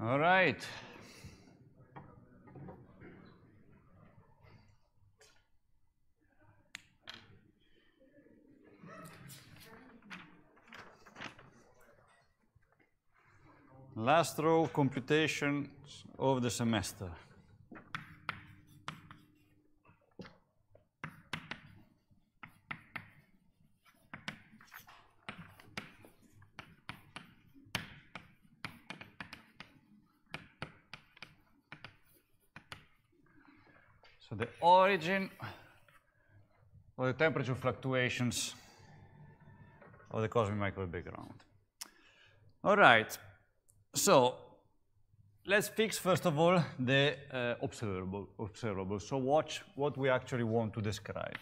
All right. Last row computation of the semester. the origin of the temperature fluctuations of the cosmic microwave background. All right, so let's fix first of all the uh, observable, observable. So watch what we actually want to describe.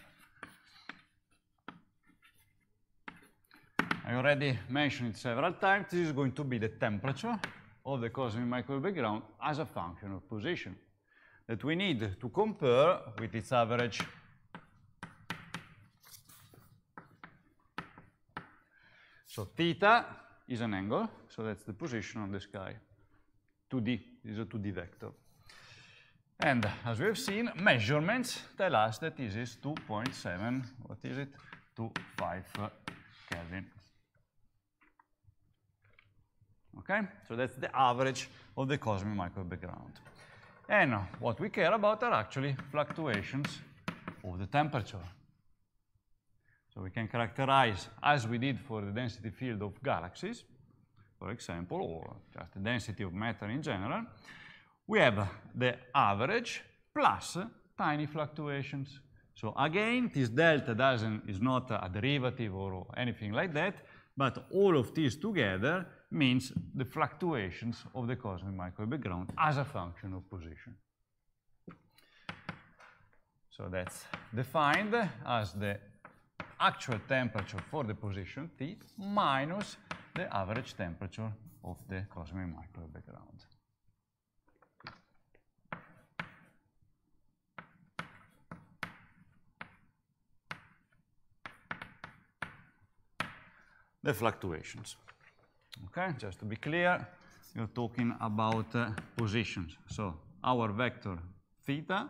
I already mentioned it several times. This is going to be the temperature of the cosmic microwave background as a function of position that we need to compare with its average. So theta is an angle, so that's the position of this guy. 2D, is a 2D vector. And as we have seen, measurements tell us that this is 2.7, what is it? 2.5 Kelvin. Okay, so that's the average of the cosmic microwave background. And eh, what we care about are actually fluctuations of the temperature. So we can characterize, as we did for the density field of galaxies, for example, or just the density of matter in general, we have the average plus tiny fluctuations. So again, this delta doesn't, is not a derivative or anything like that, but all of these together means the fluctuations of the cosmic microwave background as a function of position. So that's defined as the actual temperature for the position T minus the average temperature of the cosmic microwave background. The fluctuations. Okay, just to be clear, you're talking about uh, positions. So our vector theta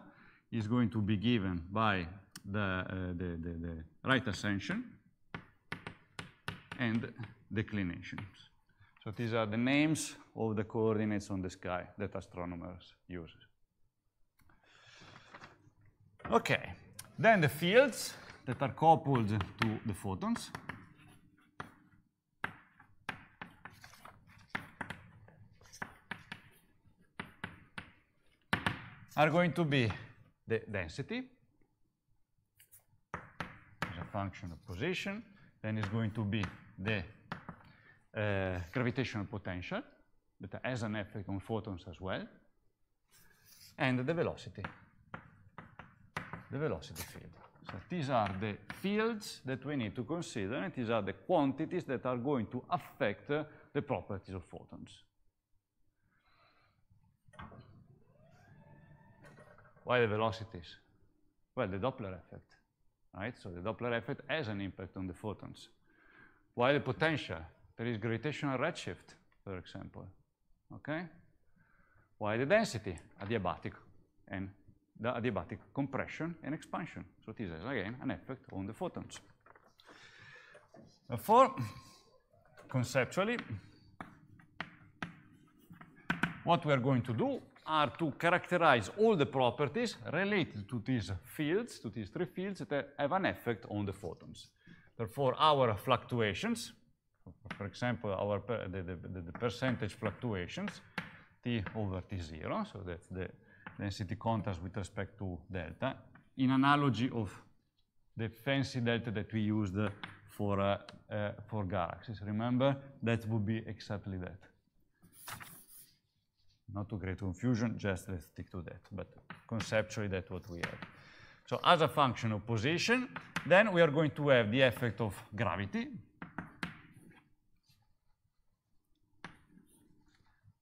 is going to be given by the, uh, the, the, the right ascension and declinations. So these are the names of the coordinates on the sky that astronomers use. Okay, then the fields that are coupled to the photons are going to be the density as a function of position, then it's going to be the uh, gravitational potential that has an effect on photons as well, and the velocity, the velocity field. So these are the fields that we need to consider, and these are the quantities that are going to affect uh, the properties of photons. Why the velocities? Well, the Doppler effect, right? So the Doppler effect has an impact on the photons. Why the potential? There is gravitational redshift, for example, okay? Why the density? Adiabatic and the adiabatic compression and expansion. So this is again, an effect on the photons. Therefore, conceptually, what we are going to do are to characterize all the properties related to these fields, to these three fields that have an effect on the photons. Therefore, our fluctuations, for example, our the, the, the percentage fluctuations, T over T0, so that's the density contrast with respect to delta, in analogy of the fancy delta that we used for, uh, uh, for galaxies. Remember, that would be exactly that. Not to create confusion, just let's stick to that. But conceptually, that's what we have. So as a function of position, then we are going to have the effect of gravity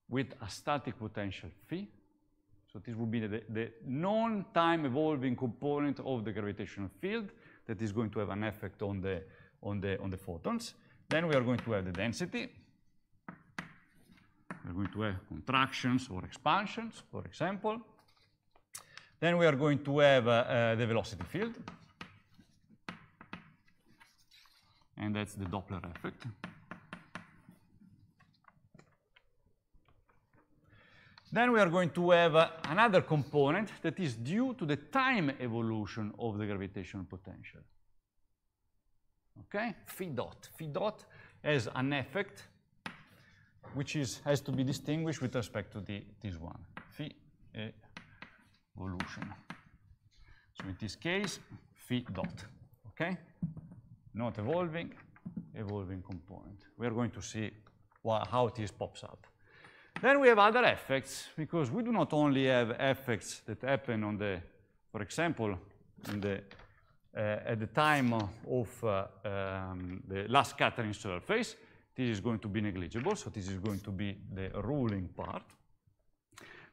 with a static potential phi. So this would be the, the non-time evolving component of the gravitational field that is going to have an effect on the, on the, on the photons. Then we are going to have the density. We're going to have contractions or expansions, for example. Then we are going to have uh, uh, the velocity field. And that's the Doppler effect. Then we are going to have uh, another component that is due to the time evolution of the gravitational potential. Okay, phi dot. Phi dot has an effect which is, has to be distinguished with respect to the, this one, phi evolution. So in this case, phi dot, okay? Not evolving, evolving component. We're going to see how this pops up. Then we have other effects, because we do not only have effects that happen on the, for example, the, uh, at the time of uh, um, the last scattering surface, this is going to be negligible, so this is going to be the ruling part.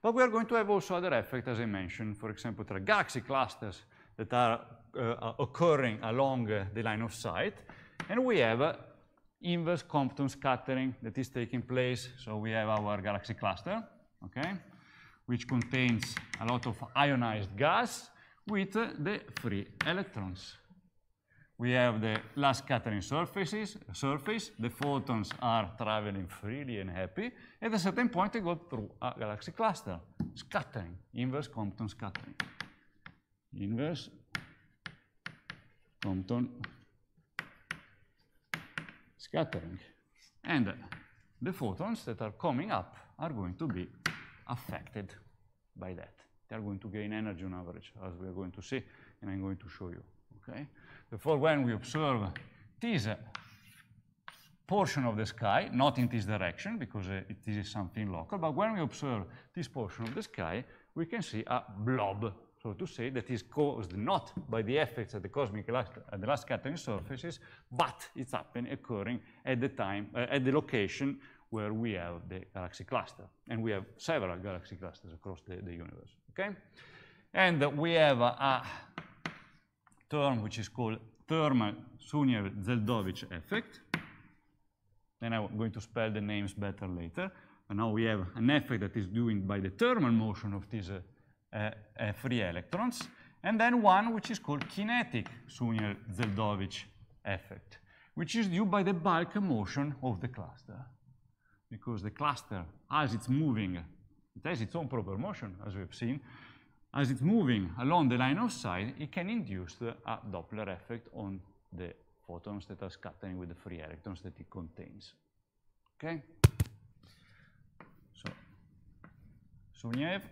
But we are going to have also other effects, as I mentioned, for example, there are galaxy clusters that are uh, occurring along uh, the line of sight, and we have uh, inverse Compton scattering that is taking place. So we have our galaxy cluster, okay, which contains a lot of ionized gas with uh, the free electrons we have the last scattering surfaces, surface. The photons are traveling freely and happy. At a certain point, they go through a galaxy cluster, scattering, inverse Compton scattering. Inverse Compton scattering. And the photons that are coming up are going to be affected by that. They are going to gain energy on average, as we are going to see, and I'm going to show you, okay? Therefore, when we observe this uh, portion of the sky, not in this direction, because uh, it is something local, but when we observe this portion of the sky, we can see a blob, so to say, that is caused not by the effects at the cosmic last, at the last scattering surfaces, but it's happening, occurring at the time, uh, at the location where we have the galaxy cluster. And we have several galaxy clusters across the, the universe, okay? And we have a term which is called thermal sunyer zeldovich effect. Then I'm going to spell the names better later. And now we have an effect that is due by the thermal motion of these uh, uh, uh, free electrons. And then one which is called kinetic sunyer zeldovich effect, which is due by the bulk motion of the cluster. Because the cluster, as it's moving, it has its own proper motion, as we have seen, as it's moving along the line of sight, it can induce a Doppler effect on the photons that are scattering with the free electrons that it contains. Okay? So, so we have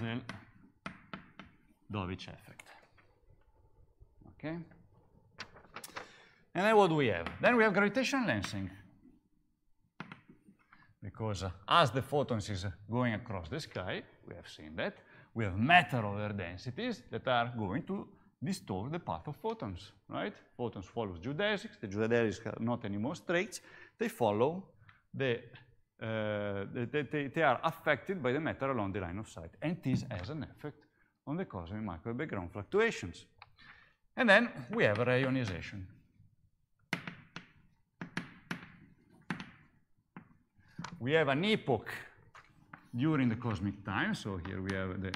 the Dovich effect. Okay? And then what do we have? Then we have gravitational lensing. Because uh, as the photons is going across the sky, we have seen that, we have matter over densities that are going to distort the path of photons, right? Photons follow geodesics, the geodesics are not anymore straight, they follow the, uh, they, they, they are affected by the matter along the line of sight, and this has an effect on the cosmic microwave background fluctuations. And then we have a ionization. we have an epoch during the cosmic time. So here we have the,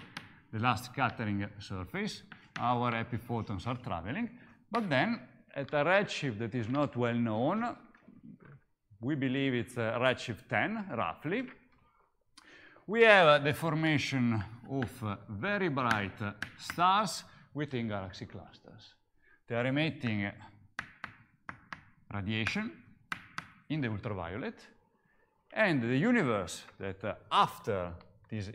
the last scattering surface. Our epiphotons are traveling. But then at a redshift that is not well known, we believe it's a redshift 10, roughly. We have the formation of very bright stars within galaxy clusters. They are emitting radiation in the ultraviolet, and the universe that uh, after this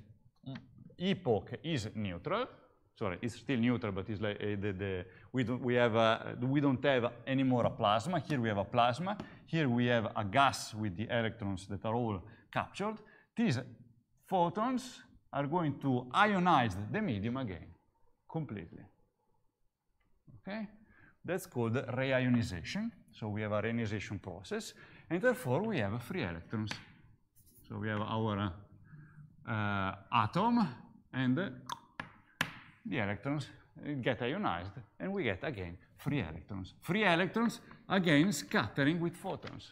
epoch is neutral. Sorry, it's still neutral, but it's like uh, the, the, we don't we have a, we don't have any more a plasma. Here we have a plasma. Here we have a gas with the electrons that are all captured. These photons are going to ionize the medium again, completely. Okay, that's called reionization. So we have a reionization process, and therefore we have free electrons. So we have our uh, atom and the electrons get ionized and we get again free electrons. Free electrons again scattering with photons.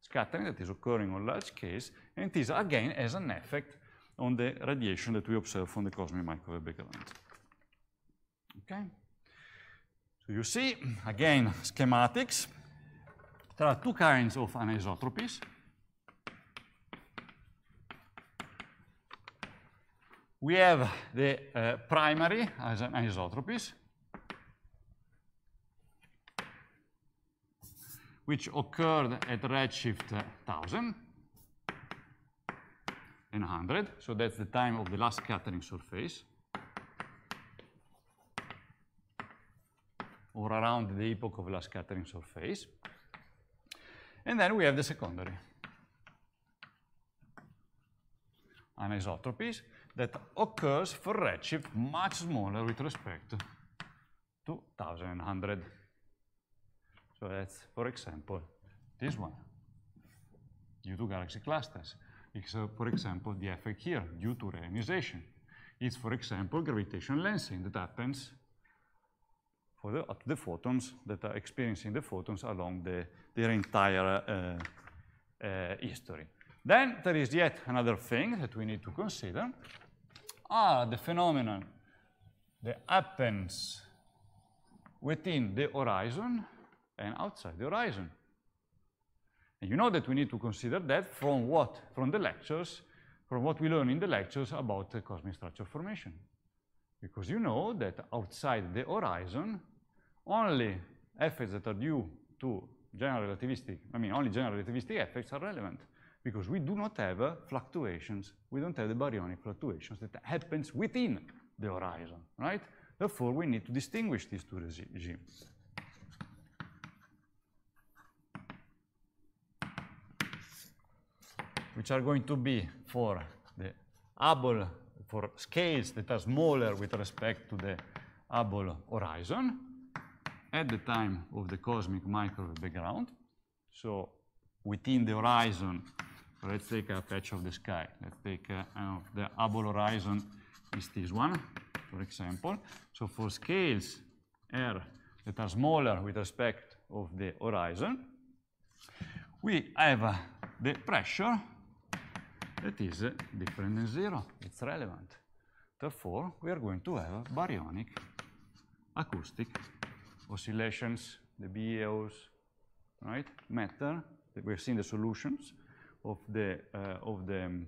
Scattering that is occurring on large case, and is again as an effect on the radiation that we observe from the cosmic microwave background. Okay? So you see, again, schematics. There are two kinds of anisotropies. we have the uh, primary as an isotropies, which occurred at redshift 1000 and 100. So that's the time of the last scattering surface. or around the epoch of last scattering surface. And then we have the secondary anisotropies, that occurs for redshift much smaller with respect to 1100. So that's, for example, this one, due to galaxy clusters. it's uh, for example, the effect here, due to reionization. It's, for example, gravitational lensing that happens for the, the photons that are experiencing the photons along the, their entire uh, uh, history. Then there is yet another thing that we need to consider, are the phenomenon that happens within the horizon and outside the horizon. And you know that we need to consider that from what? From the lectures, from what we learn in the lectures about the cosmic structure formation. Because you know that outside the horizon, only effects that are due to general relativistic, I mean, only general relativistic effects are relevant because we do not have uh, fluctuations, we don't have the baryonic fluctuations that happens within the horizon, right? Therefore, we need to distinguish these two regimes. Which are going to be for the Hubble, for scales that are smaller with respect to the Hubble horizon at the time of the cosmic microwave background. So within the horizon let's take a patch of the sky. Let's take uh, the above horizon is this one, for example. So for scales R that are smaller with respect of the horizon, we have uh, the pressure that is uh, different than zero. It's relevant. Therefore, we are going to have baryonic acoustic oscillations, the BAOs, right? Matter, we've seen the solutions of the uh, of the um,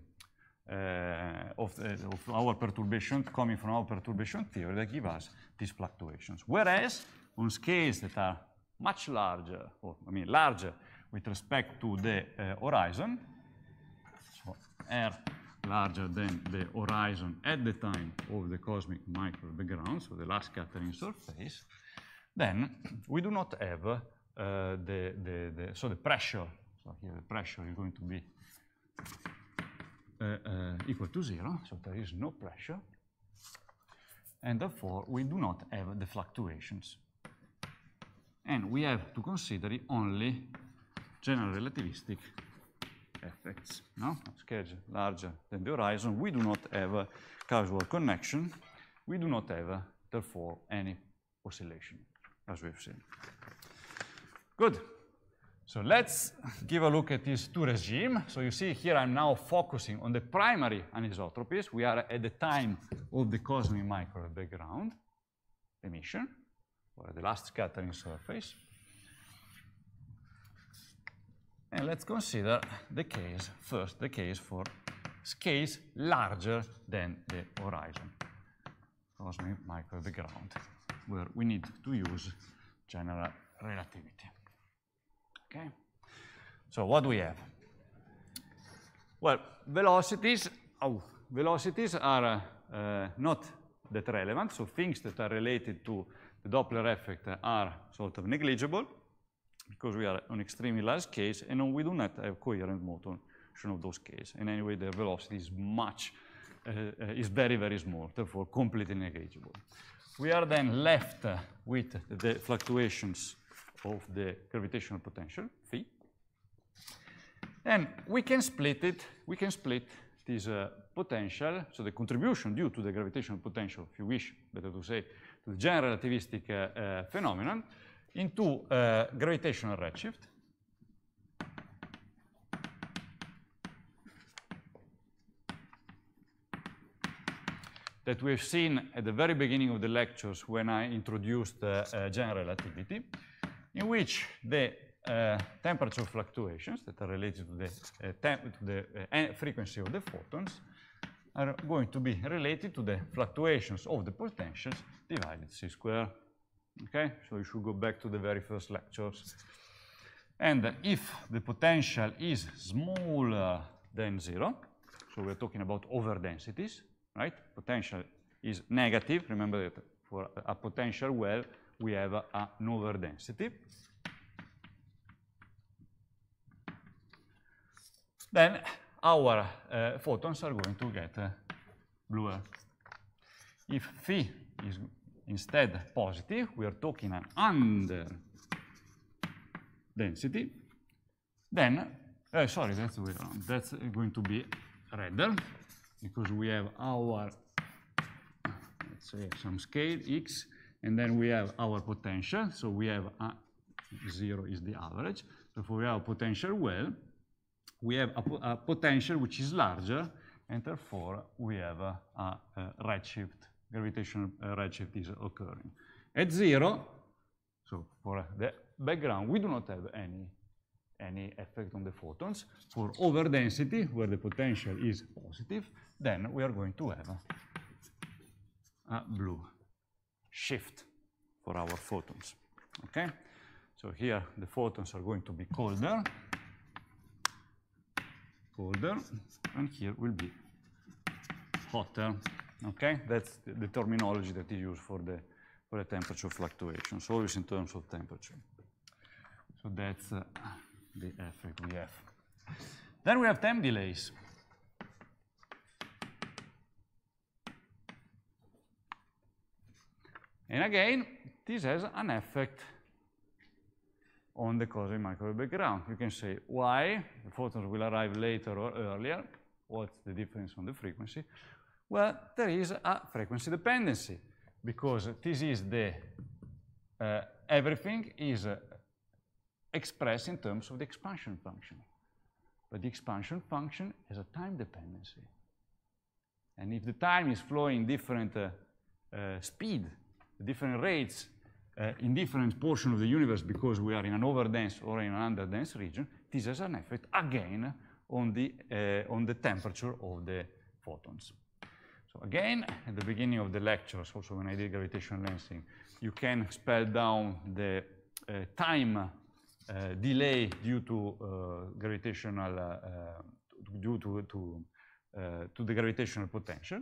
uh, of, uh, of our perturbation coming from our perturbation theory that give us these fluctuations. Whereas on scales that are much larger, or I mean larger with respect to the horizon, so R larger than the horizon at the time of the cosmic micro background, so the last scattering surface, then we do not have uh, the, the, the, so the pressure so here the pressure is going to be uh, uh, equal to zero, so there is no pressure. And therefore, we do not have the fluctuations. And we have to consider only general relativistic effects. No? larger than the horizon. We do not have a causal connection. We do not have, therefore, any oscillation, as we've seen. Good. So let's give a look at these two regimes. So you see here I'm now focusing on the primary anisotropies. We are at the time of the cosmic microwave background emission, or the last scattering surface. And let's consider the case, first the case for scales larger than the horizon, cosmic microwave background, where we need to use general relativity. Okay? So what do we have? Well, velocities, oh, velocities are uh, uh, not that relevant, so things that are related to the Doppler effect are sort of negligible because we are on extremely large case and we do not have coherent motion of those cases. And anyway, the velocity is much, uh, uh, is very, very small, therefore completely negligible. We are then left uh, with the fluctuations of the gravitational potential, phi. And we can split it, we can split this uh, potential, so the contribution due to the gravitational potential, if you wish, better to say, to the general relativistic uh, uh, phenomenon, into uh, gravitational redshift. that we've seen at the very beginning of the lectures when I introduced uh, uh, general relativity in which the uh, temperature fluctuations that are related to the, uh, to the uh, frequency of the photons are going to be related to the fluctuations of the potentials divided c squared. Okay, so you should go back to the very first lectures. And if the potential is smaller than zero, so we're talking about overdensities, right? Potential is negative. Remember that for a potential well, we have an overdensity. Then our uh, photons are going to get uh, bluer. If phi is instead positive, we are talking an under density, then, uh, sorry, that's That's going to be redder because we have our, let's say, some scale x and then we have our potential. So we have uh, zero is the average. Therefore, we have a potential well. We have a, po a potential which is larger, and therefore we have a, a, a redshift, gravitational uh, redshift is occurring. At zero, so for the background, we do not have any any effect on the photons. For overdensity, where the potential is positive, then we are going to have a blue shift for our photons, okay? So here the photons are going to be colder, colder, and here will be hotter, okay? That's the terminology that is used for the, for the temperature fluctuations, always in terms of temperature. So that's uh, the effect we have. Then we have time delays. And again, this has an effect on the cosmic microwave background. You can say why the photons will arrive later or earlier. What's the difference on the frequency? Well, there is a frequency dependency because this is the uh, everything is uh, expressed in terms of the expansion function. But the expansion function has a time dependency. And if the time is flowing different uh, uh speed different rates uh, in different portions of the universe because we are in an overdense or in an underdense region, this has an effect again on the, uh, on the temperature of the photons. So again, at the beginning of the lectures, also when I did gravitational lensing, you can spell down the uh, time uh, delay due to uh, gravitational, uh, due to, to, to the gravitational potential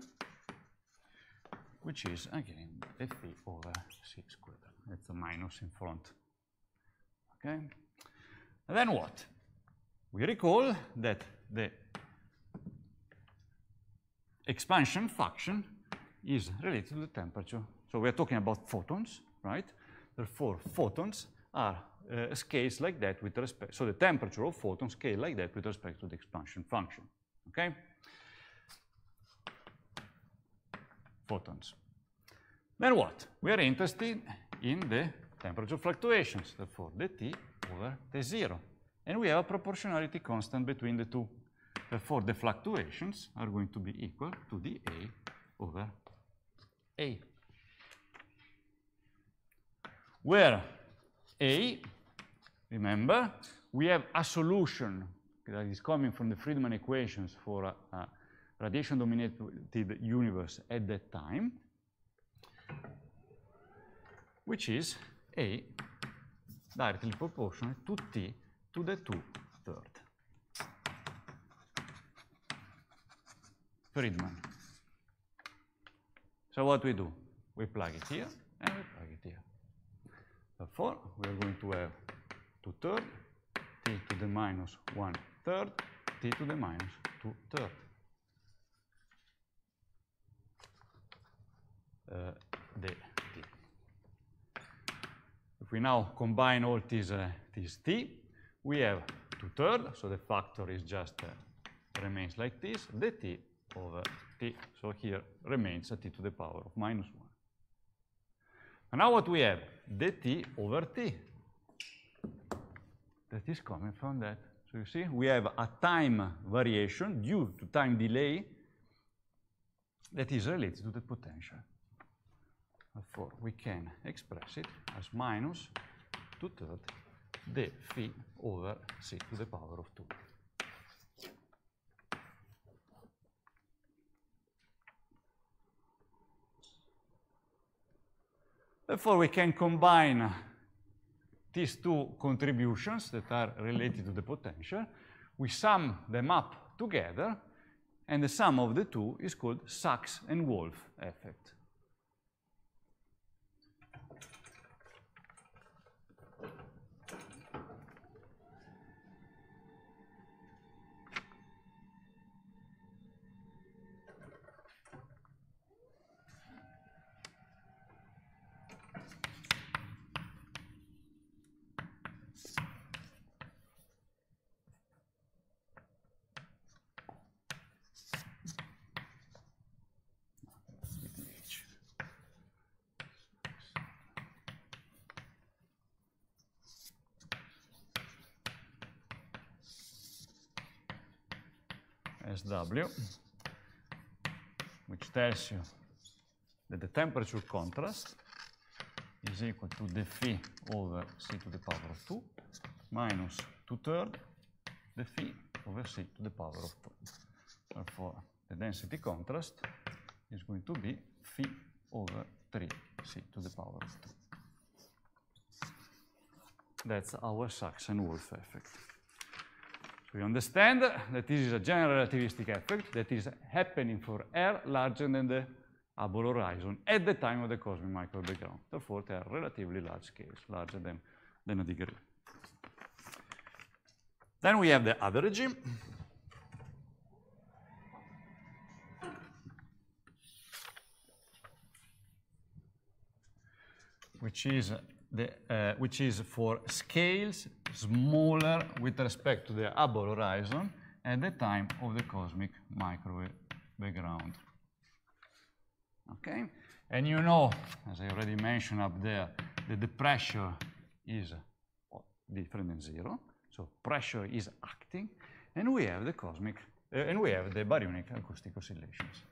which is again the over 6 squared. That's a minus in front. Okay? And then what? We recall that the expansion function is related to the temperature. So we're talking about photons, right? Therefore, photons are uh, scales like that with respect, so the temperature of photons scale like that with respect to the expansion function, okay? photons. Then what? We are interested in the temperature fluctuations, therefore dT over T0. And we have a proportionality constant between the two. Therefore, the fluctuations are going to be equal to dA over A, where A, remember, we have a solution that is coming from the Friedman equations for a, a radiation-dominated universe at that time, which is A directly proportional to T to the 2 third. Friedman. So what we do? We plug it here and we plug it here. Therefore, we are going to have 2 third T to the minus 1 third T to the minus 2 third. Uh, the t. If we now combine all these, uh, these t, we have two-thirds, so the factor is just uh, remains like this, the t over t. So here remains a t to the power of minus 1. And now what we have? The t over t. That is coming from that. So you see, we have a time variation due to time delay that is related to the potential. Therefore, we can express it as minus 2 thirds d phi over c to the power of 2. Therefore, we can combine these two contributions that are related to the potential. We sum them up together, and the sum of the two is called Sachs and Wolf effect. SW, which tells you that the temperature contrast is equal to the phi over c to the power of 2 minus 2 thirds the phi over c to the power of 2. Therefore, the density contrast is going to be phi over 3c to the power of 2. That's our Sachs and effect we understand that this is a general relativistic effect that is happening for air larger than the Hubble horizon at the time of the cosmic microwave background. Therefore, they are relatively large scales, larger than, than a degree. Then we have the other regime. Which is, the, uh, which is for scales smaller with respect to the Hubble horizon at the time of the cosmic microwave background. Okay? And you know, as I already mentioned up there, that the pressure is different than zero. So pressure is acting, and we have the cosmic, uh, and we have the baryonic acoustic oscillations.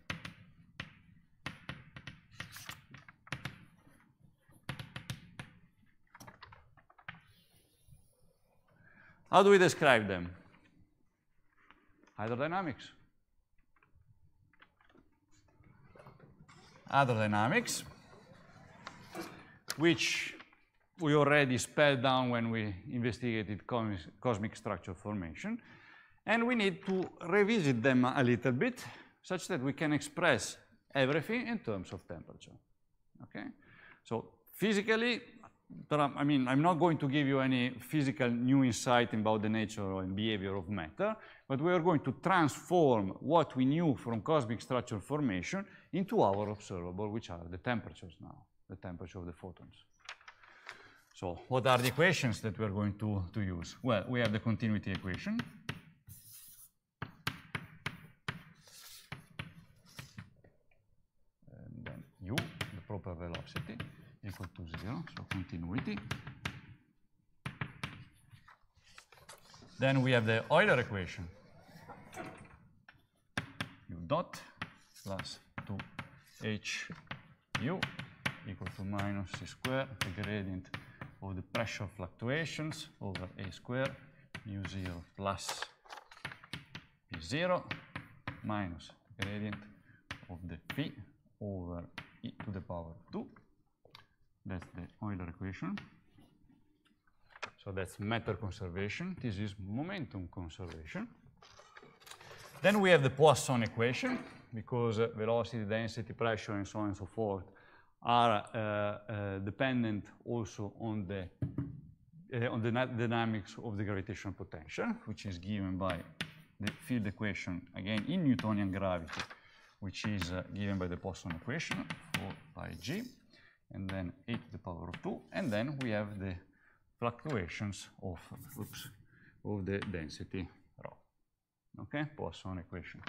How do we describe them? Hydrodynamics. Hydrodynamics, which we already spelled down when we investigated cosmic structure formation. And we need to revisit them a little bit such that we can express everything in terms of temperature, okay? So physically, um, I mean, I'm not going to give you any physical new insight about the nature and behavior of matter, but we are going to transform what we knew from cosmic structure formation into our observable, which are the temperatures now, the temperature of the photons. So what are the equations that we are going to, to use? Well, we have the continuity equation. And then u, the proper velocity zero, so continuity. Then we have the Euler equation. U dot plus 2h u equal to minus c square, the gradient of the pressure fluctuations over a square u zero plus p zero minus gradient of the phi over e to the power 2 that's the Euler equation. So that's matter conservation. This is momentum conservation. Then we have the Poisson equation because uh, velocity, density, pressure, and so on and so forth are uh, uh, dependent also on the uh, on the dynamics of the gravitational potential, which is given by the field equation again in Newtonian gravity, which is uh, given by the Poisson equation for pi g and then 8 to the power of 2, and then we have the fluctuations of, oops, of the density rho. Okay, Poisson equation.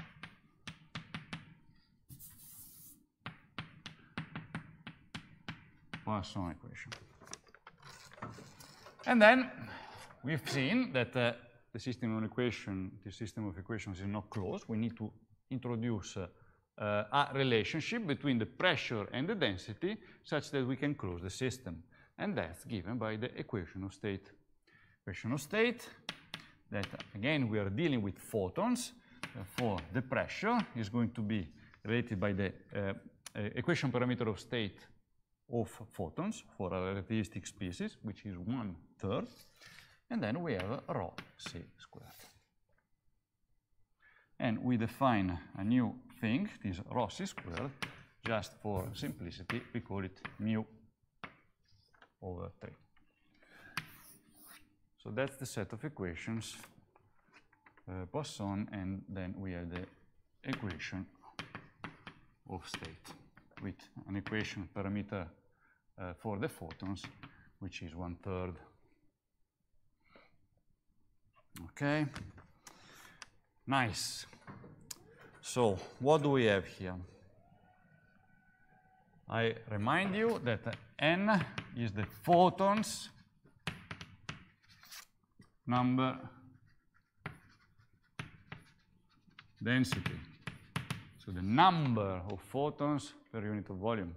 Poisson equation. And then we've seen that uh, the system of equation, the system of equations is not closed. We need to introduce uh, uh, a relationship between the pressure and the density such that we can close the system. And that's given by the equation of state. Equation of state that, again, we are dealing with photons. Therefore, the pressure is going to be related by the uh, uh, equation parameter of state of photons for a relativistic species, which is one third. And then we have rho c squared. And we define a new thing, this rho c squared, just for simplicity, we call it mu over 3. So that's the set of equations, uh, Poisson, and then we have the equation of state with an equation parameter uh, for the photons, which is one third. Okay, nice. So what do we have here? I remind you that n is the photons number density. So the number of photons per unit of volume.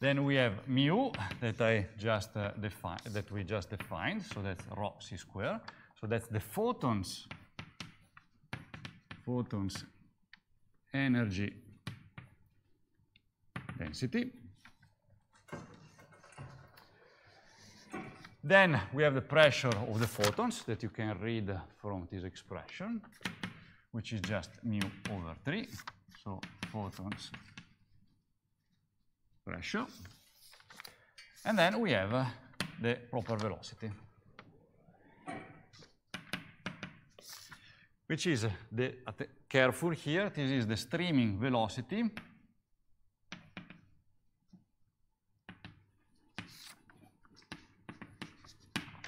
Then we have mu that I just uh, defined, that we just defined, so that's rho c square. So that's the photons photons energy density. Then we have the pressure of the photons that you can read from this expression, which is just mu over 3. So photons pressure. And then we have uh, the proper velocity. which is uh, the, careful here, this is the streaming velocity.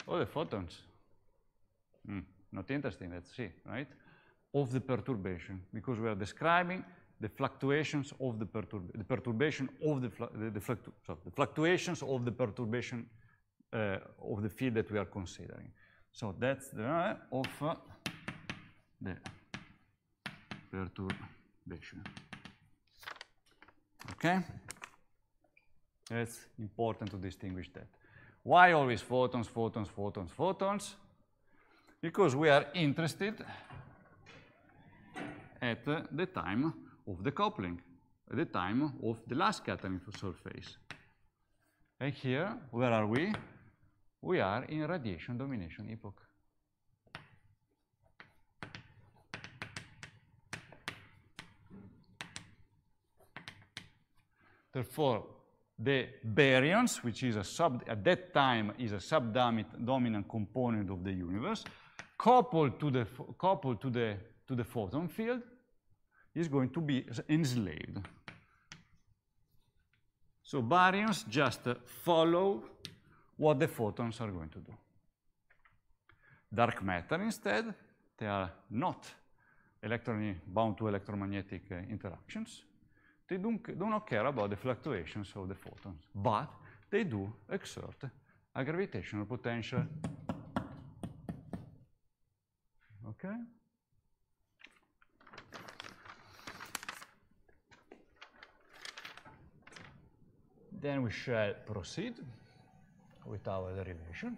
Oh, the photons. Hmm, not interesting, let's see, right? Of the perturbation, because we are describing the fluctuations of the, the perturbation of the, fl the, the, fluctu the fluctuations of the perturbation uh, of the field that we are considering. So that's the uh, of uh, the perturbation. Okay? It's important to distinguish that. Why always photons, photons, photons, photons? Because we are interested at the time of the coupling, at the time of the last catalytic surface. And here, where are we? We are in radiation domination epoch. Therefore, the baryons, which is a sub, at that time is a subdominant component of the universe, coupled to the, coupled to the, to the photon field, is going to be enslaved. So baryons just uh, follow what the photons are going to do. Dark matter instead, they are not electron bound to electromagnetic uh, interactions. They don't, do not care about the fluctuations of the photons, but they do exert a gravitational potential. Okay? Then we shall proceed with our derivation.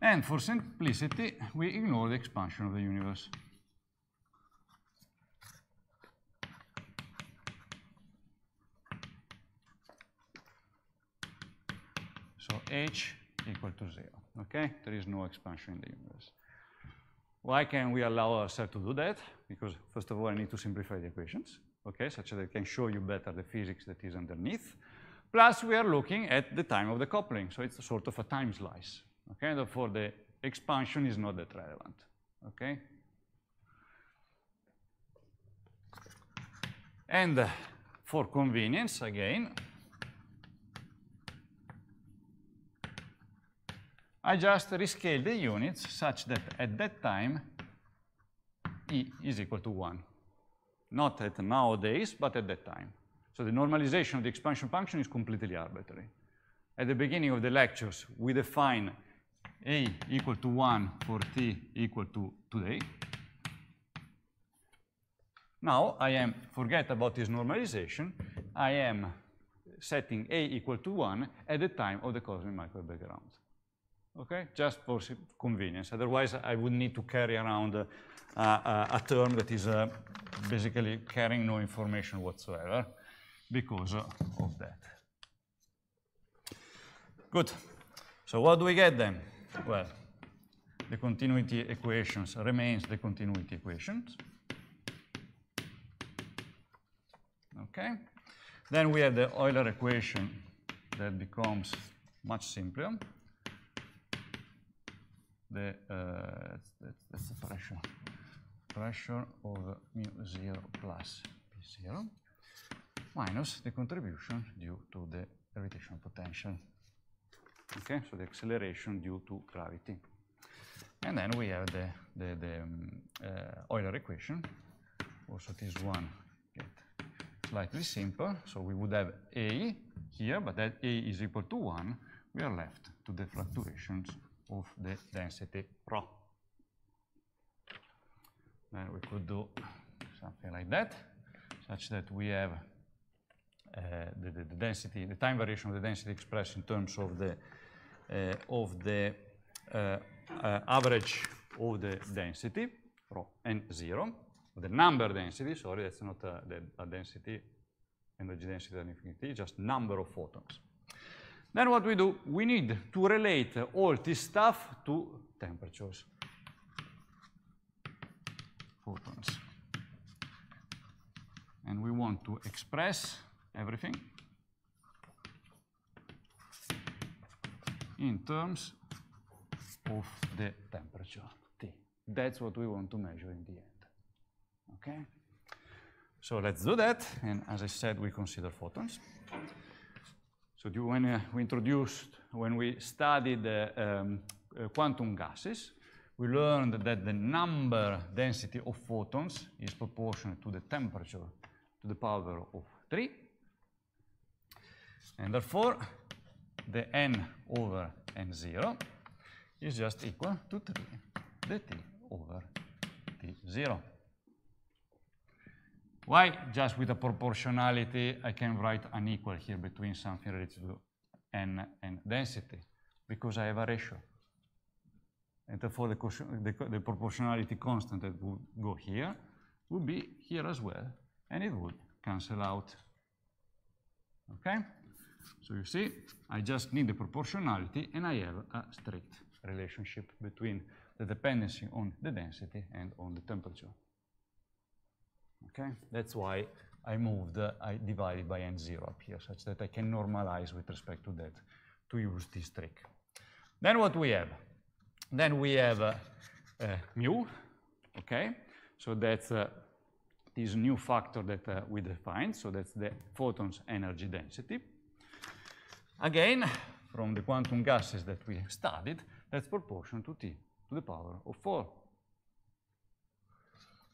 And for simplicity, we ignore the expansion of the universe. So H equal to zero, okay? There is no expansion in the universe. Why can we allow ourselves to do that? Because first of all, I need to simplify the equations, okay? Such that I can show you better the physics that is underneath. Plus, we are looking at the time of the coupling, so it's sort of a time slice, okay? Therefore, the expansion is not that relevant, okay? And uh, for convenience, again, I just rescale the units such that at that time E is equal to 1. Not at nowadays, but at that time. So the normalization of the expansion function is completely arbitrary. At the beginning of the lectures, we define A equal to 1 for T equal to today. Now I am, forget about this normalization, I am setting A equal to 1 at the time of the cosmic micro background okay? Just for convenience. Otherwise, I would need to carry around a term that is uh, basically carrying no information whatsoever because uh, of that. Good. So what do we get then? Well, the continuity equations remains the continuity equations. Okay. Then we have the Euler equation that becomes much simpler the, uh, the, the pressure pressure of mu 0 plus P0 minus the contribution due to the gravitational potential. Okay, so the acceleration due to gravity. And then we have the, the, the um, uh, Euler equation. Also this one get slightly simpler. So we would have A here, but that A is equal to 1. We are left to the fluctuations of the density rho. Then we could do something like that, such that we have uh, the, the, the, density, the time variation of the density expressed in terms of the uh, of the uh, uh average of the density, rho n zero, the number density. Sorry, that's not a, uh, the, a density, energy density or infinity, just number of photons. Then what we do, we need to relate all this stuff to temperatures. Photons. And we want to express everything in terms of the temperature, T. That's what we want to measure in the end, okay? So let's do that, and as I said, we consider photons. So do, when we introduced, when we studied uh, um, uh, quantum gases, we learned that the number density of photons is proportional to the temperature to the power of 3. And therefore, the n over n0 is just equal to 3 dt over t0. Why? Just with a proportionality, I can write an equal here between something related to n and density, because I have a ratio. And therefore, the, the, the proportionality constant that would go here would be here as well, and it would cancel out. Okay? So you see, I just need the proportionality, and I have a strict relationship between the dependency on the density and on the temperature. Okay? That's why I moved, uh, I divided by n0 up here, such that I can normalize with respect to that to use this trick. Then what we have? Then we have uh, uh, mu, okay? So that's uh, this new factor that uh, we defined, so that's the photon's energy density. Again, from the quantum gases that we studied, that's proportional to T to the power of 4.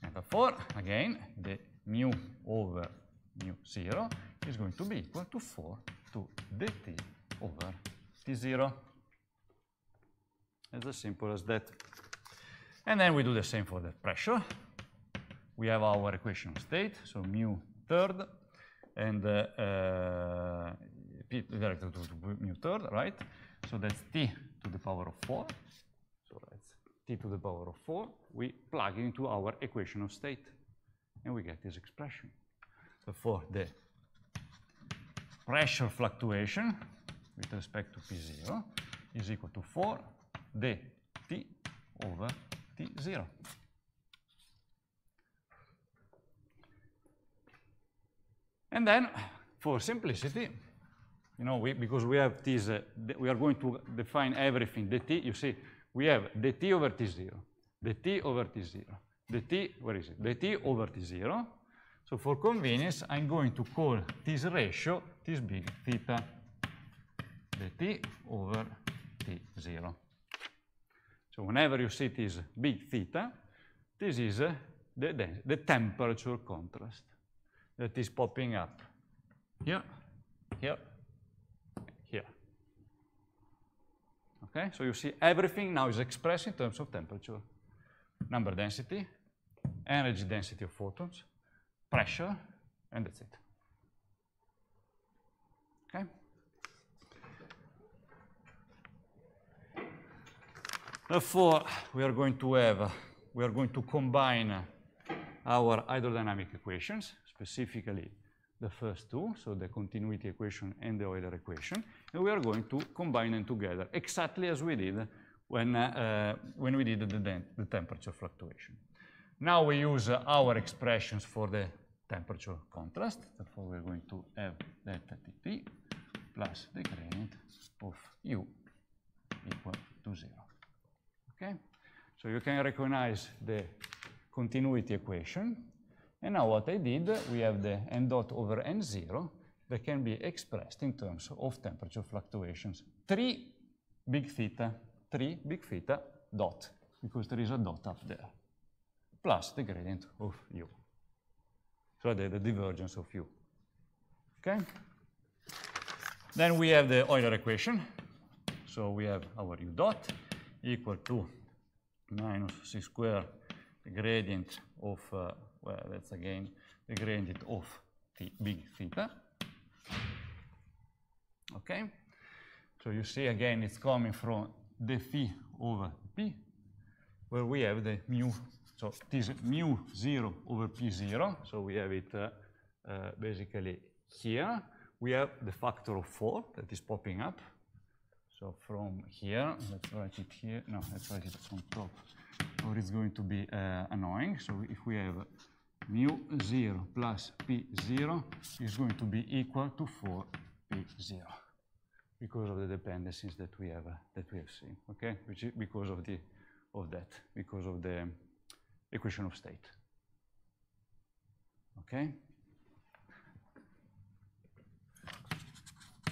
And therefore, again, the mu over mu 0 is going to be equal to 4 to dt over t0. It's as simple as that. And then we do the same for the pressure. We have our equation state, so mu third and uh, uh, p directed to mu third, right? So that's t to the power of 4 t to the power of 4, we plug into our equation of state, and we get this expression. So for the pressure fluctuation with respect to P0 is equal to 4 dt over T0. And then, for simplicity, you know, we, because we have these, uh, we are going to define everything dt, you see, we have dt over t0, dt over t0, dt, where is it, dt over t0. So for convenience, I'm going to call this ratio, this big theta, dt over t0. So whenever you see this big theta, this is uh, the, the temperature contrast that is popping up here, here, Okay, so you see everything now is expressed in terms of temperature, number density, energy density of photons, pressure, and that's it. Okay. Therefore, we are going to have, we are going to combine our hydrodynamic equations, specifically the first two, so the continuity equation and the Euler equation, and we are going to combine them together, exactly as we did when, uh, when we did the, the temperature fluctuation. Now we use our expressions for the temperature contrast. Therefore, we're going to have delta Tp plus the gradient of U equal to zero. Okay? So you can recognize the continuity equation. And now what I did, we have the n dot over n zero, that can be expressed in terms of temperature fluctuations. 3 big theta, 3 big theta dot, because there is a dot up there, plus the gradient of u. So the, the divergence of u. Okay? Then we have the Euler equation. So we have our u dot equal to minus c square the gradient of, uh, well, that's again the gradient of big theta Okay? So you see again it's coming from the phi over p, where we have the mu, so this mu 0 over p 0, so we have it uh, uh, basically here. We have the factor of 4 that is popping up. So from here, let's write it here, no, let's write it on top, or it's going to be uh, annoying. So if we have mu 0 plus p 0 is going to be equal to 4 H zero because of the dependencies that we have uh, that we have seen. Okay, which is because of the of that because of the equation of state. Okay.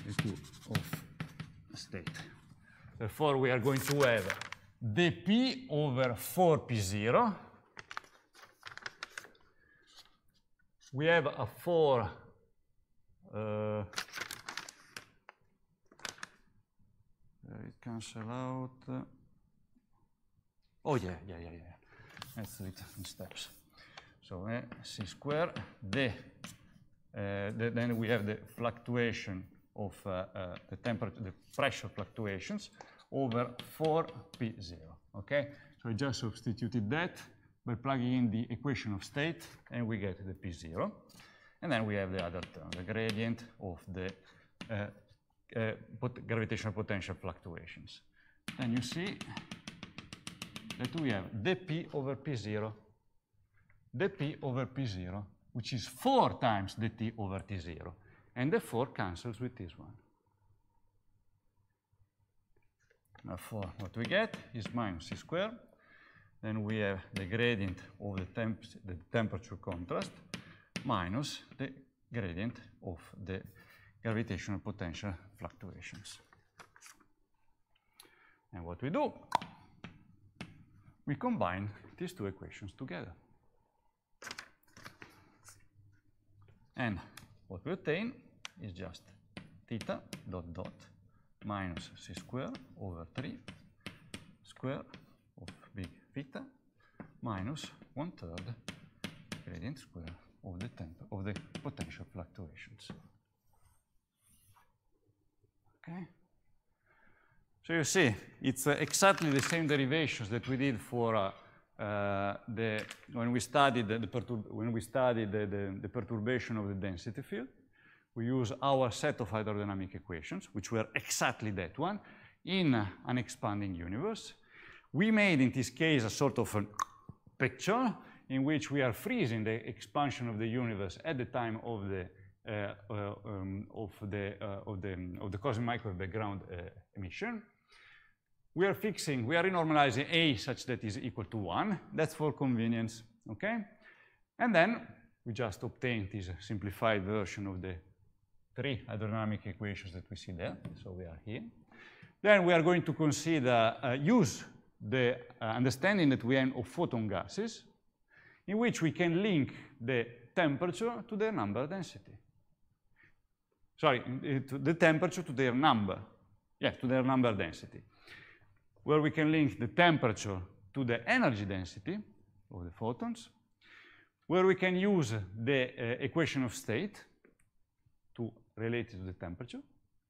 Equation of state. Therefore, we are going to have dp over 4p0. We have a 4 uh, Eh, it cancel out. Oh yeah, yeah, yeah, yeah. Let's do it in steps. So uh, eh, c square, uh, eh, the, then we have the fluctuation of uh, the temperature, the pressure fluctuations over 4p0, okay? So I just substituted that by plugging in the equation of state and we get the p0. And then we have the other term, the gradient of the uh, gravitational potential fluctuations. And you see that we have dp over p0, dp over p0, which is 4 times dt over t0. And the 4 cancels with this one. Now, for what we get is minus c squared. Then we have the gradient of the, temp the temperature contrast minus the gradient of the gravitational potential fluctuations. And what we do, we combine these two equations together. And what we obtain is just theta dot dot minus c square over 3 square of big theta minus one third gradient square of the, temp of the potential fluctuations. Okay? So you see, it's uh, exactly the same derivations that we did for uh, uh, the, when we studied, the, the when we studied the, the, perturbation of the density field. We use our set of hydrodynamic equations, which were exactly that one, in an expanding universe. We made, in this case, a sort of a picture in which we are freezing the expansion of the universe at the time of the um, of, the, eh, of, the, of the cosmic microwave background emission. We are fixing, we are renormalizing A such that is equal to 1. That's for convenience, okay? And then we just obtain this simplified version of the three hydrodynamic equations that we see there. So we are here. Then we are going to consider, uh, use the uh, understanding that we have of photon gases, in which we can link the temperature to the number density sorry, eh, the temperature to their number, yeah, to their number density, where we can link the temperature to the energy density of the photons, where we can use the uh, equation of state to relate it to the temperature,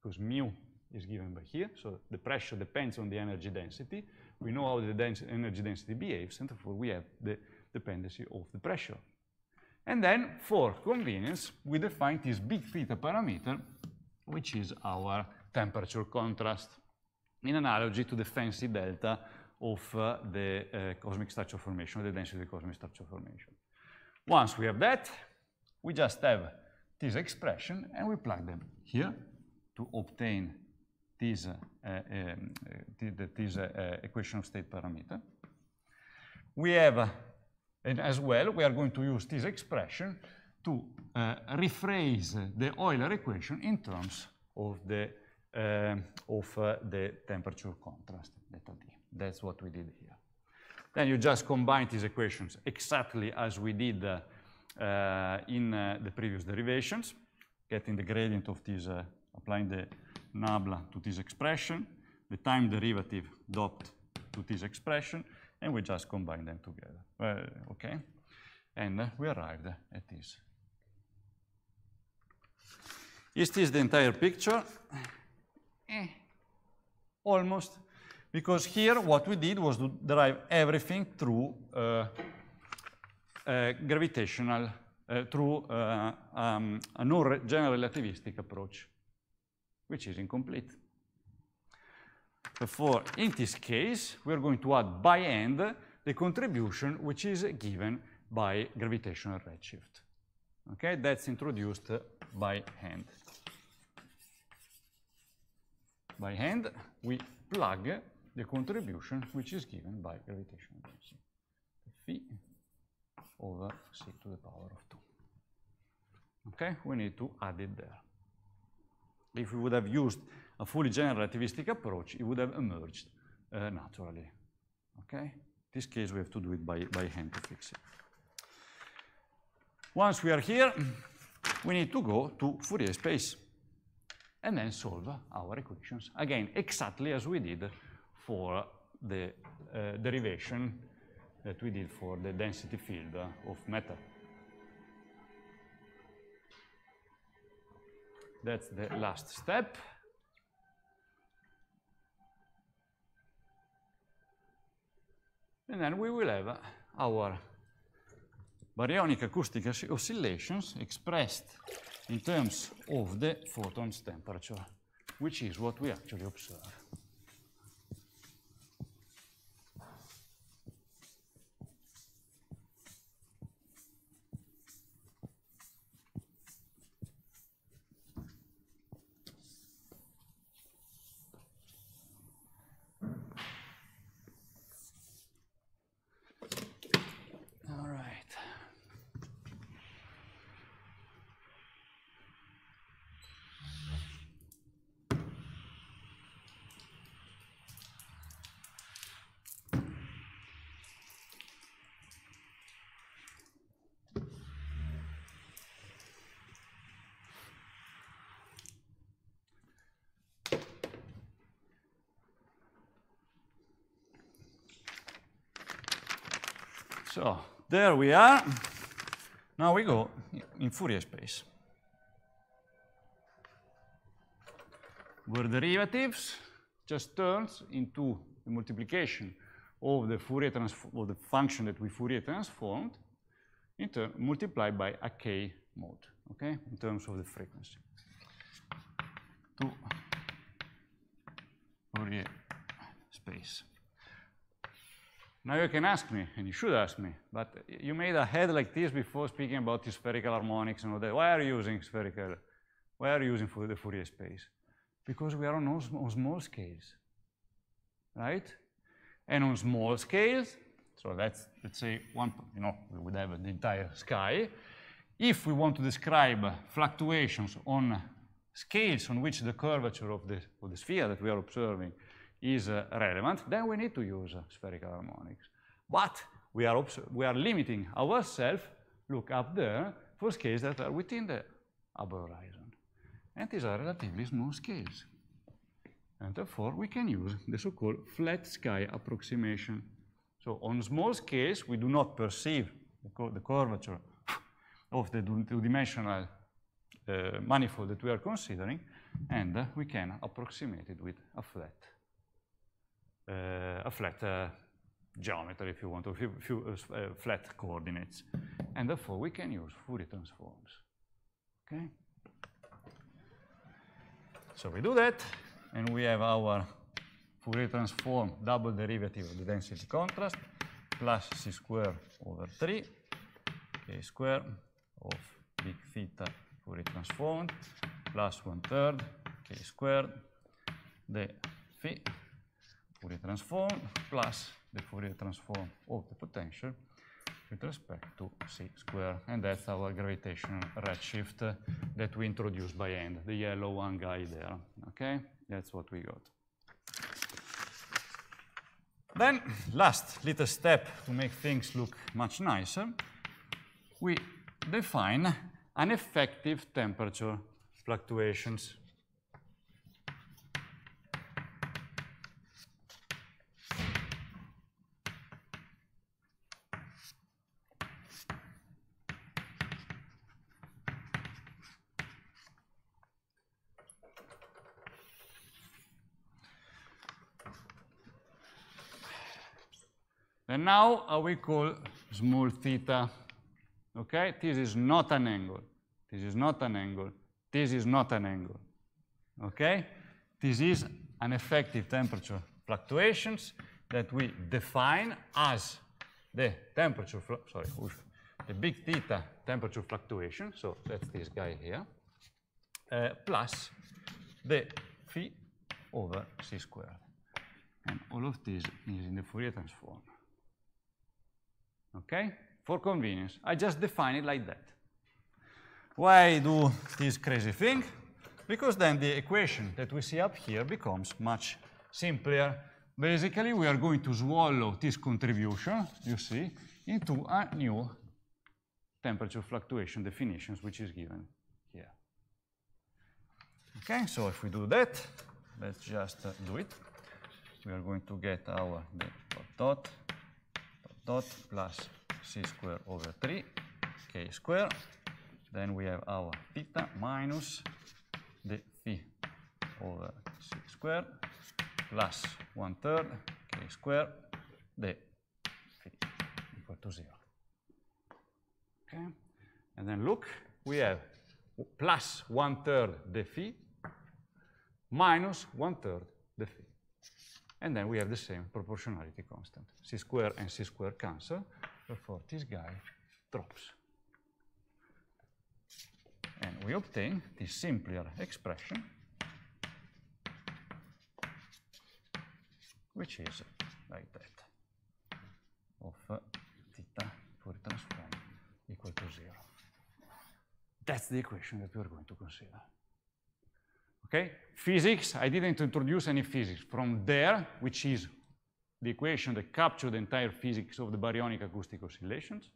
because mu is given by here, so the pressure depends on the energy density. We know how the dens energy density behaves, and therefore we have the dependency of the pressure and then for convenience, we define this big theta parameter, which is our temperature contrast, in analogy to the fancy delta of uh, the uh, cosmic structure formation, the density of the cosmic structure formation. Once we have that, we just have this expression and we plug them here to obtain this, uh, uh um, uh, this uh, equation of state parameter. We have and as well, we are going to use this expression to uh, rephrase the Euler equation in terms of the, uh, of, uh, the temperature contrast, delta T. That's what we did here. Then you just combine these equations exactly as we did uh, uh, in uh, the previous derivations, getting the gradient of this, applying the nabla to this expression, the time derivative dot to this expression, and we just combine them together. Well, okay, and uh, we arrived at this. Is this the entire picture? Eh. Almost, because here what we did was to derive everything through uh, uh, gravitational, through uh, um, a general relativistic approach, which is incomplete. Therefore, in this case, we are going to add by hand the contribution which is given by gravitational redshift. Okay, that's introduced by hand. By hand, we plug the contribution which is given by gravitational redshift. Phi over c to the power of 2. Okay, we need to add it there. If we would have used a fully generativistic approach, it would have emerged uh, naturally. Okay? In this case, we have to do it by, by hand to fix it. Once we are here, we need to go to Fourier space and then solve our equations. Again, exactly as we did for the uh, derivation that we did for the density field of matter. That's the last step. And then we will have our baryonic acoustic oscillations expressed in terms of the photon's temperature, which is what we actually observe. There we are. Now we go in Fourier space. Where derivatives just turns into the multiplication of the Fourier transform of the function that we Fourier transformed in turn multiplied by a k mode, okay, in terms of the frequency. To Fourier space. Now you can ask me, and you should ask me, but you made a head like this before speaking about the spherical harmonics and all that. Why are you using spherical? Why are you using the Fourier space? Because we are on, on small scales, right? And on small scales, so that's, let's say, one, you know, we would have the entire sky. If we want to describe fluctuations on scales on which the curvature of the, of the sphere that we are observing is uh, relevant, then we need to use uh, spherical harmonics. But we are, we are limiting ourselves, look up there, for scales that are within the horizon. And these are relatively small scales. And therefore, we can use the so-called flat sky approximation. So on small scales, we do not perceive the, the curvature of the two-dimensional uh, manifold that we are considering, and uh, we can approximate it with a flat Eh, a flat eh, geometry, if you want, or few, few eh, flat coordinates. And therefore, we can use Fourier transforms, okay? So we do that, and we have our Fourier transform double derivative of the density contrast plus c square over 3 k square of big theta Fourier transform plus one third k squared the phi Fourier transform plus the Fourier transform of the potential with respect to c square. And that's our gravitational redshift that we introduced by hand, the yellow one guy there, okay? That's what we got. Then, last little step to make things look much nicer, we define an effective temperature fluctuations now uh, we call small theta. Okay, this is not an angle. This is not an angle. This is not an angle. Okay, this is an effective temperature fluctuations that we define as the temperature, sorry, oof, the big theta temperature fluctuation, so that's this guy here, uh, plus the phi over c squared. And all of this is in the Fourier transform okay? For convenience, I just define it like that. Why do this crazy thing? Because then the equation that we see up here becomes much simpler. Basically, we are going to swallow this contribution, you see, into a new temperature fluctuation definition, which is given here. Okay, so if we do that, let's just uh, do it. We are going to get our dot, dot dot plus c square over 3 k square. Then we have our theta minus the phi over c square plus 1 third k square the phi equal to 0. Okay. And then look, we have plus one third the phi minus one third the phi. And then we have the same proportionality constant. C square and C square cancel, therefore this guy drops. And we obtain this simpler expression, which is like that, of theta Fourier transform equal to zero. That's the equation that we are going to consider. Okay? Physics, I didn't introduce any physics. From there, which is the equation that captures the entire physics of the baryonic acoustic oscillations,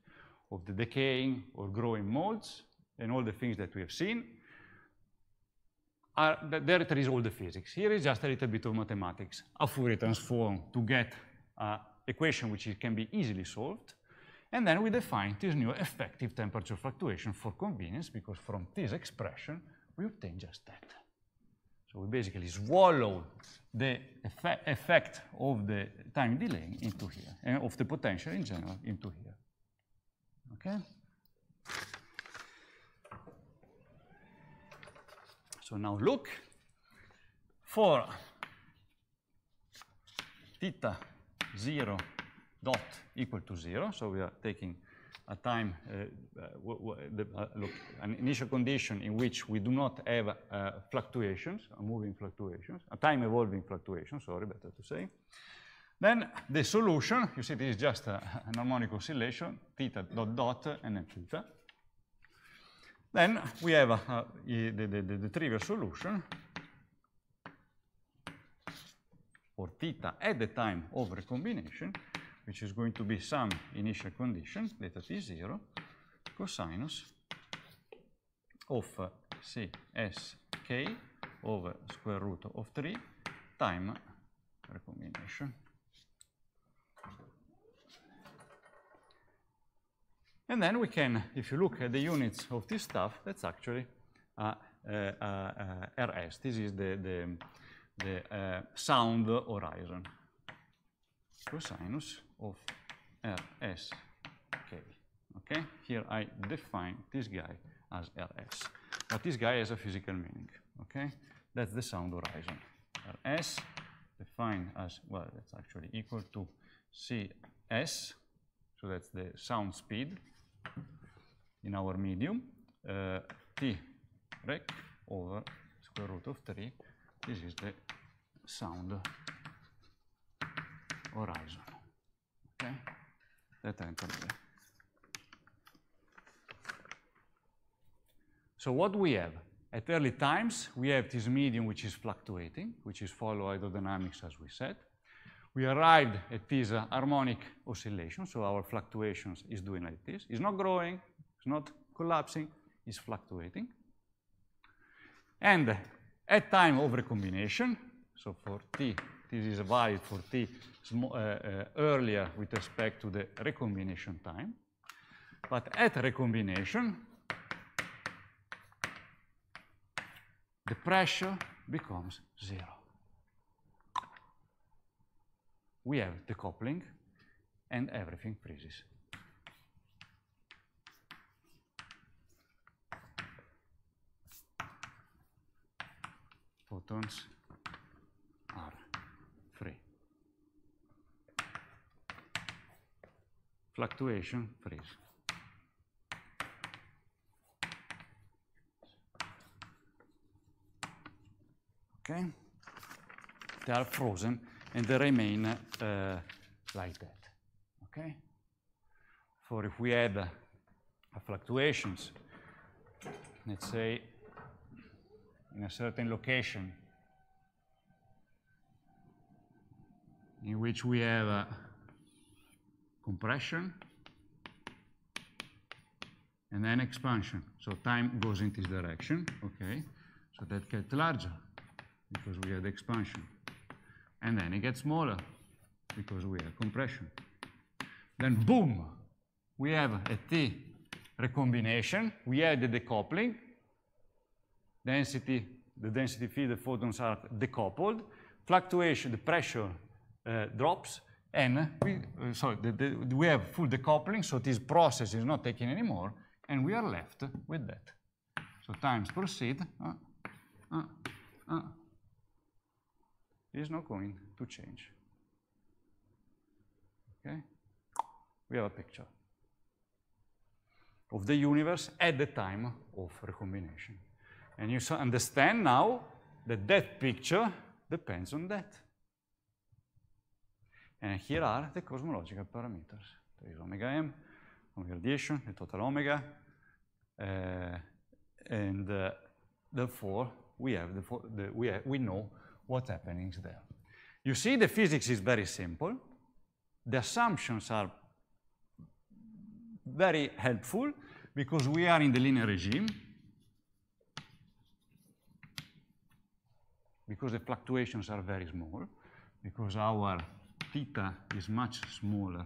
of the decaying or growing modes, and all the things that we have seen, are, there it is all the physics. Here is just a little bit of mathematics. A Fourier transform to get an equation which can be easily solved, and then we define this new effective temperature fluctuation for convenience, because from this expression, we obtain just that. So we basically swallow the effect of the time delay into here, and eh, of the potential in general into here. Okay? So now look for theta 0 dot equal to 0. So we are taking a time, uh, uh, uh, look, an initial condition in which we do not have fluctuations, moving fluctuations, a time evolving fluctuation, sorry, better to say. Then the solution, you see this is just a, an harmonic oscillation, theta dot dot and then theta. Then we have uh, the, the, the, the, trivial solution for theta at the time of recombination which is going to be some initial condition, Theta t 0, cosinus of uh, C S K over square root of 3 time recombination. And then we can, if you look at the units of this stuff, that's actually uh, uh, RS. This is the, the, the uh, sound horizon cosinus of Rs Okay, here I define this guy as Rs, but this guy has a physical meaning. Okay, that's the sound horizon. Rs defined as well, that's actually equal to Cs, so that's the sound speed in our medium, uh, T rec over square root of 3. This is the sound horizon. Okay, that I'm familiar. So what we have? At early times, we have this medium which is fluctuating, which is follow hydrodynamics as we said. We arrived at this uh, harmonic oscillation, so our fluctuations is doing like this. It's not growing, it's not collapsing, it's fluctuating. And at time of recombination, so for t this is valid for t uh, uh, earlier with respect to the recombination time. But at recombination, the pressure becomes zero. We have the coupling, and everything freezes. Photons fluctuation freeze. Okay? They are frozen and they remain uh, like that. Okay? For if we add uh, fluctuations, let's say in a certain location in which we have a uh, compression, and then expansion. So time goes in this direction, okay? So that gets larger because we had expansion. And then it gets smaller because we have compression. Then boom, we have a T recombination. We had the decoupling. Density, the density field, the photons are decoupled. Fluctuation, the pressure uh, drops. And we, uh, sorry, the, the, we have full decoupling, so this process is not taken anymore, and we are left with that. So times proceed uh, uh, uh, is not going to change. Okay? We have a picture of the universe at the time of recombination. And you understand now that that picture depends on that. And here are the cosmological parameters. There is omega m, omega radiation, the total omega, uh, and uh, therefore we have the, the we, we know what happening is there. You see, the physics is very simple. The assumptions are very helpful because we are in the linear regime. Because the fluctuations are very small, because our theta is much smaller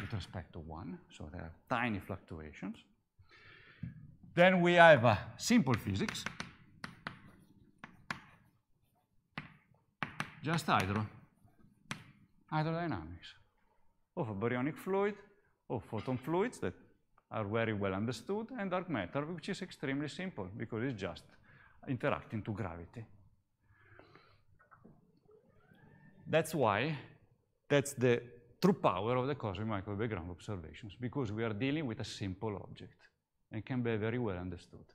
with respect to 1, so there are tiny fluctuations. Then we have a uh, simple physics, just hydro, hydrodynamics of a baryonic fluid, of photon fluids that are very well understood, and dark matter, which is extremely simple because it's just interacting to gravity. That's why that's the true power of the cosmic microwave background observations because we are dealing with a simple object and can be very well understood.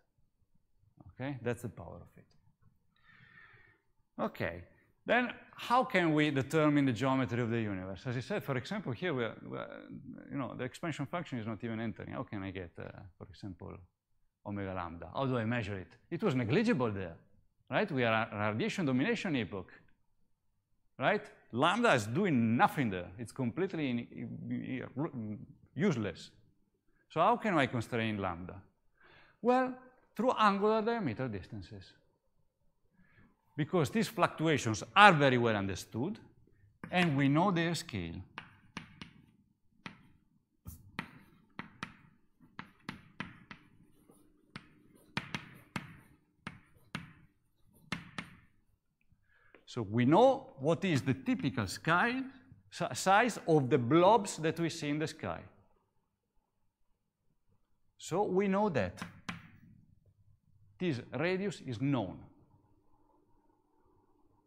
Okay, that's the power of it. Okay, then how can we determine the geometry of the universe? As I said, for example, here we are, we are you know, the expansion function is not even entering. How can I get, uh, for example, omega lambda? How do I measure it? It was negligible there, right? We are a radiation domination epoch, right? Lambda is doing nothing there. It's completely in, useless. So how can I constrain lambda? Well, through angular diameter distances. Because these fluctuations are very well understood, and we know their scale. So we know what is the typical sky size of the blobs that we see in the sky. So we know that this radius is known.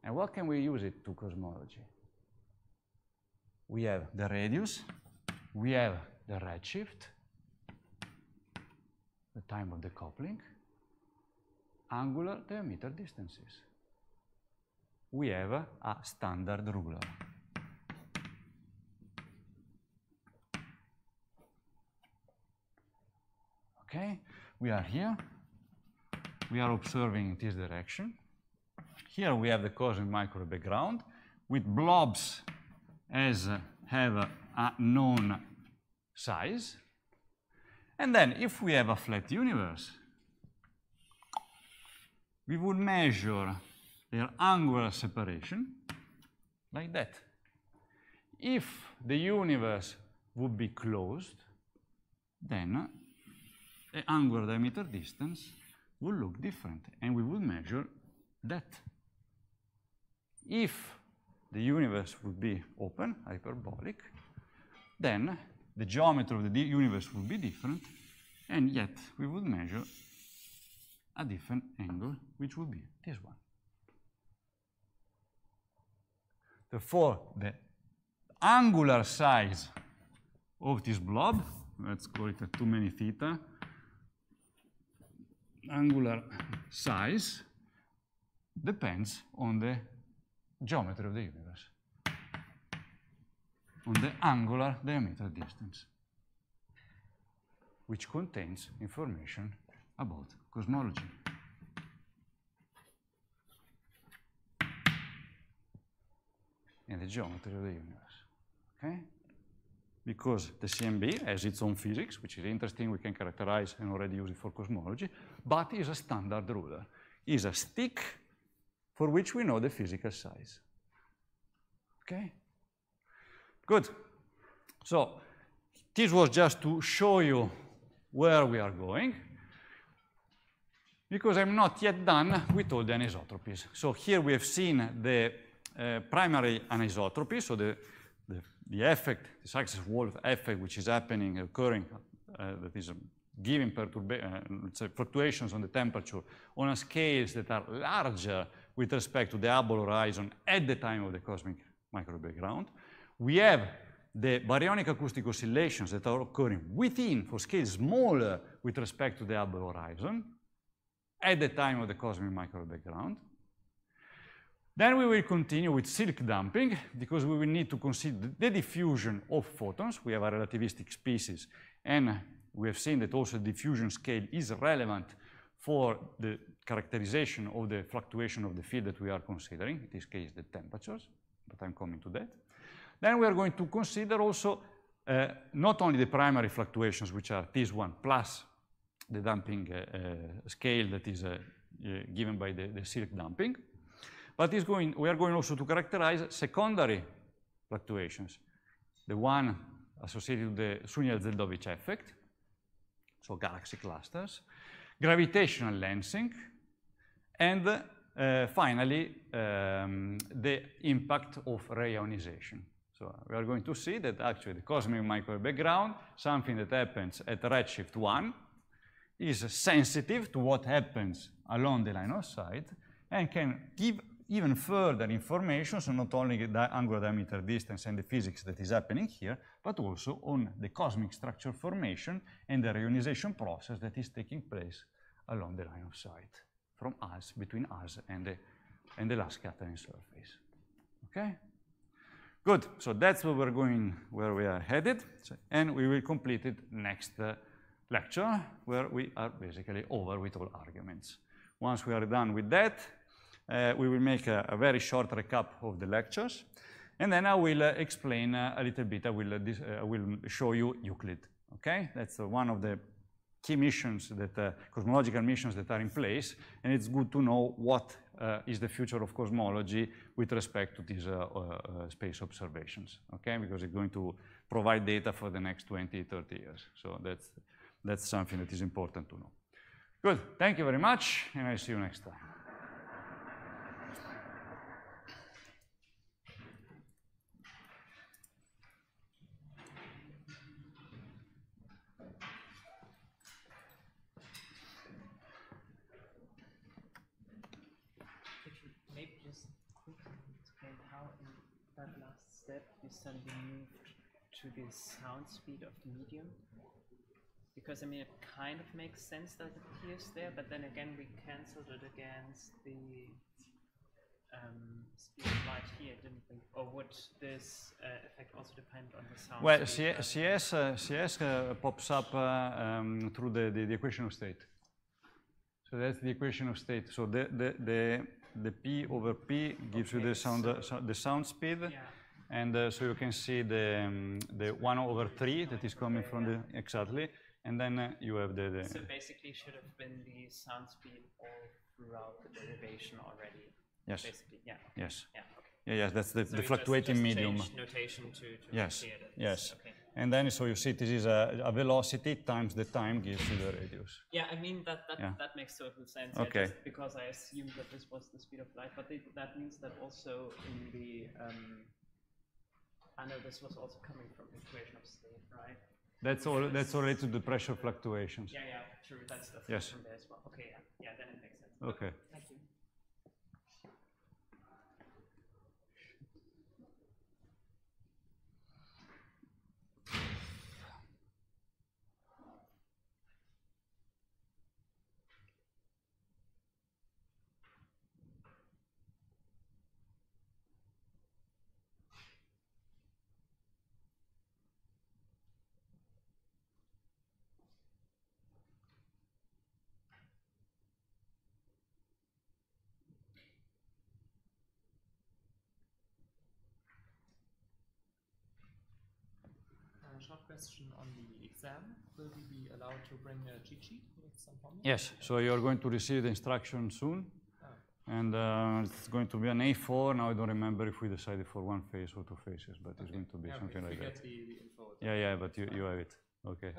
And what can we use it to cosmology? We have the radius, we have the redshift, the time of the coupling, angular diameter distances we have a standard ruler. Okay, we are here. We are observing this direction. Here we have the cosmic microwave background with blobs as have a known size. And then if we have a flat universe, we would measure their angular separation like that. If the universe would be closed, then the angular diameter distance would look different, and we would measure that. If the universe would be open, hyperbolic, then the geometry of the universe would be different, and yet we would measure a different angle, which would be this one. Therefore, the angular size of this blob, let's call it a too many theta, angular size depends on the geometry of the universe, on the angular diameter distance, which contains information about cosmology. in the geometry of the universe, okay? Because the CMB has its own physics, which is interesting, we can characterize and already use it for cosmology, but is a standard ruler, is a stick for which we know the physical size, okay? Good. So this was just to show you where we are going because I'm not yet done with all the anisotropies. So here we have seen the Eh, primary anisotropy, so the, the, the, effect, the success wolf effect, which is happening, occurring, uh, that is uh, giving perturbations, eh, uh, fluctuations on the temperature on a scales that are larger with respect to the Hubble horizon at the time of the cosmic microwave background. We have the baryonic acoustic oscillations that are occurring within, for scales smaller with respect to the Hubble horizon, at the time of the cosmic microwave background. Then we will continue with silk damping because we will need to consider the diffusion of photons. We have a relativistic species and we have seen that also the diffusion scale is relevant for the characterization of the fluctuation of the field that we are considering, in this case the temperatures, but I'm coming to that. Then we are going to consider also uh, not only the primary fluctuations, which are this one, plus the damping uh, uh, scale that is uh, uh, given by the, the silk damping, but going, we are going also to characterize secondary fluctuations, the one associated with the Sunia-Zeldovich effect, so galaxy clusters, gravitational lensing, and uh, finally, um, the impact of reionization. So we are going to see that actually the cosmic microwave background, something that happens at redshift 1, is sensitive to what happens along the line of sight and can give even further information, so not only the angular diameter distance and the physics that is happening here, but also on the cosmic structure formation and the reionization process that is taking place along the line of sight from us, between us and the, and the last scattering surface. Okay? Good, so that's where we're going, where we are headed, so, and we will complete it next uh, lecture, where we are basically over with all arguments. Once we are done with that, uh, we will make a, a, very short recap of the lectures, and then I will uh, explain uh, a little bit. I will, this, uh, uh, I will show you Euclid, okay? That's uh, one of the key missions that, cosmological missions that are in place, and it's good to know what is the future of cosmology with respect to these space observations, okay? Because it's going to provide data for the next 20, 30 years. So that's, that's something that is important to know. Good, thank you very much, and I see you next time. be moved to the sound speed of medium because I mean it kind of makes sense that it appears there, but then again we cancelled it against the um, speed of light here, didn't we? Or would this uh, effect also depend on the sound? Well, CS, CS, uh, CS uh, pops up uh, um, through the, the, the, equation of state. So that's the equation of state. So the the the, the P over P gives okay, you the sound uh, so the sound speed. Yeah and uh, so you can see the, um, the 1 over 3 that is coming from the, exactly. And then uh, you have the, the... So basically should have been the sound speed all throughout the derivation already. Yes. Basically, yeah. Yes. Yeah, yeah yes, that's the, so the fluctuating just, just medium. notation to, to yes. Yes. Okay. And then, so you see, this is a, a, velocity times the time gives you the radius. Yeah, I mean, that that, yeah. that makes total sense. Okay. Yeah, because I assumed that this was the speed of light, but it, that means that also in the um, I know this was also coming from the equation of state, right? That's all. That's all related to the pressure fluctuations. Yeah, yeah, true. That's the yes. from there as well. Okay, yeah, yeah, then it makes sense. Okay. short question on the exam. Will we be allowed to bring a cheat sheet with some Yes, so you're going to receive the instruction soon. Oh. And uh, it's going to be an A4. Now I don't remember if we decided for one phase or two phases, but okay. it's going to be yeah, something like that. The, the yeah, yeah, but you, you have it. okay. okay.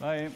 Bye.